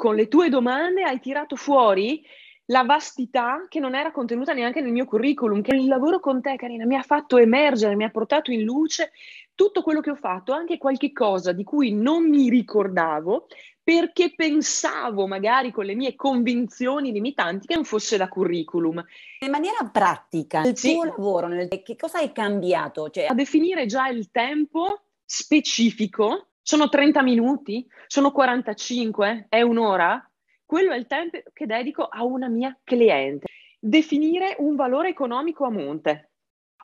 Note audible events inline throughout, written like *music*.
con le tue domande hai tirato fuori la vastità che non era contenuta neanche nel mio curriculum, che il lavoro con te, Carina, mi ha fatto emergere, mi ha portato in luce tutto quello che ho fatto, anche qualche cosa di cui non mi ricordavo, perché pensavo magari con le mie convinzioni limitanti che non fosse da curriculum. In maniera pratica, il sì. tuo lavoro, che cosa hai cambiato? Cioè... A definire già il tempo specifico sono 30 minuti? Sono 45? È un'ora? Quello è il tempo che dedico a una mia cliente. Definire un valore economico a monte.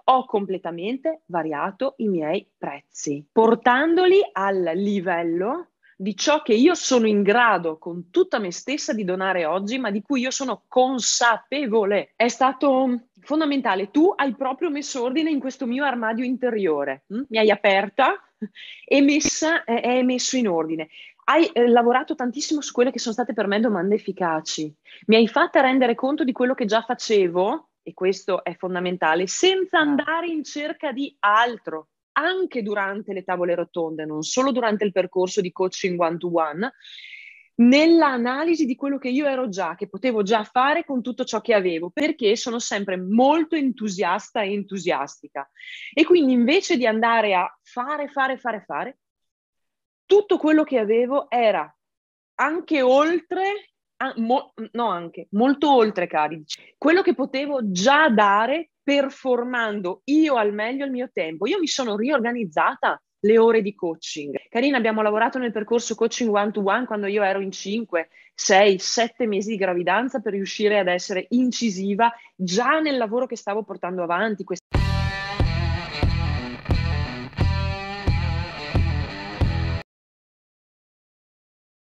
Ho completamente variato i miei prezzi, portandoli al livello di ciò che io sono in grado con tutta me stessa di donare oggi, ma di cui io sono consapevole. È stato fondamentale. Tu hai proprio messo ordine in questo mio armadio interiore. Hm? Mi hai aperta emessa *laughs* è, è emesso in ordine. Hai eh, lavorato tantissimo su quelle che sono state per me domande efficaci. Mi hai fatta rendere conto di quello che già facevo, e questo è fondamentale, senza ah. andare in cerca di altro anche durante le tavole rotonde, non solo durante il percorso di coaching one to one, nell'analisi di quello che io ero già, che potevo già fare con tutto ciò che avevo, perché sono sempre molto entusiasta e entusiastica. E quindi invece di andare a fare, fare, fare, fare, tutto quello che avevo era anche oltre, a, mo, no anche, molto oltre, cari, quello che potevo già dare performando io al meglio il mio tempo. Io mi sono riorganizzata le ore di coaching. Carina, abbiamo lavorato nel percorso coaching one to one quando io ero in 5, 6, 7 mesi di gravidanza per riuscire ad essere incisiva già nel lavoro che stavo portando avanti,